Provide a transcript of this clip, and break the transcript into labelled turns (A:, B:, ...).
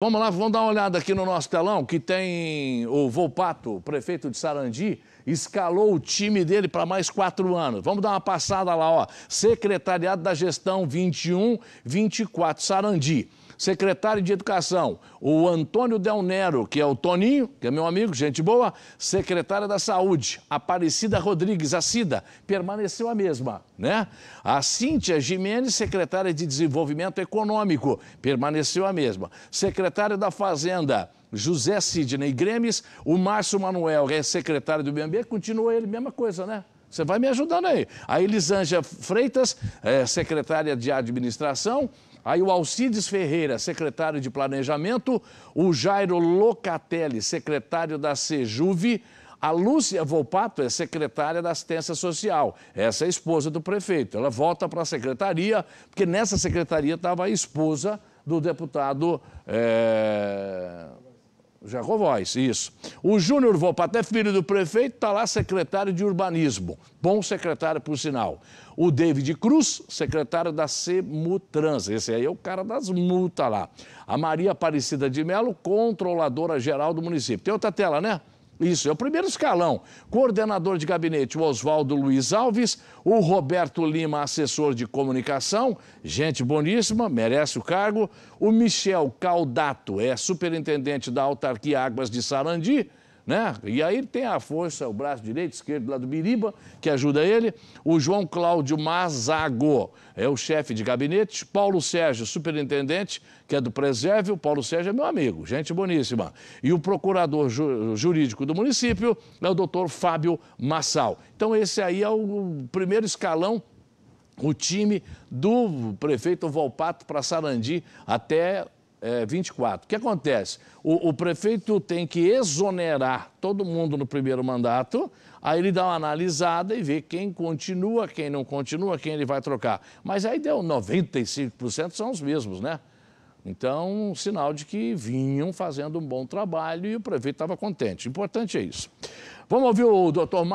A: Vamos lá, vamos dar uma olhada aqui no nosso telão, que tem o Volpato, prefeito de Sarandi, escalou o time dele para mais quatro anos. Vamos dar uma passada lá, ó. Secretariado da Gestão 21-24 Sarandi secretário de Educação, o Antônio Del Nero, que é o Toninho, que é meu amigo, gente boa, secretária da Saúde, Aparecida Rodrigues, a Cida, permaneceu a mesma, né? A Cíntia Jimenez, secretária de Desenvolvimento Econômico, permaneceu a mesma. Secretário da Fazenda, José Sidney Gremes, o Márcio Manuel, que é secretário do BMB, continua ele, mesma coisa, né? Você vai me ajudando aí. A Elisângela Freitas, é, secretária de Administração, Aí o Alcides Ferreira, secretário de Planejamento, o Jairo Locatelli, secretário da Sejuve, a Lúcia Volpato é secretária da Assistência Social. Essa é a esposa do prefeito. Ela volta para a secretaria, porque nessa secretaria estava a esposa do deputado. É... Jacob Voz, isso. O Júnior Volpato filho do prefeito, está lá secretário de urbanismo. Bom secretário, por sinal. O David Cruz, secretário da Semutrans. Esse aí é o cara das multas lá. A Maria Aparecida de Melo, controladora geral do município. Tem outra tela, né? Isso, é o primeiro escalão. Coordenador de gabinete, o Oswaldo Luiz Alves, o Roberto Lima, assessor de comunicação, gente boníssima, merece o cargo. O Michel Caldato é superintendente da autarquia Águas de Sarandi. Né? E aí tem a força, o braço direito, esquerdo lá do Biriba, que ajuda ele. O João Cláudio Mazago é o chefe de gabinete. Paulo Sérgio, superintendente, que é do Presérvio. Paulo Sérgio é meu amigo, gente boníssima. E o procurador ju jurídico do município é o doutor Fábio Massal. Então, esse aí é o primeiro escalão o time do prefeito Volpato para Sarandi até é, 24. O que acontece? O, o, prefeito tem que exonerar todo mundo no primeiro mandato, aí ele dá uma analisada e vê quem continua, quem não continua, quem ele vai trocar. Mas aí deu 95% são os mesmos, né? Então, sinal de que vinham fazendo um bom trabalho e o prefeito estava contente. Importante é isso. Vamos ouvir o doutor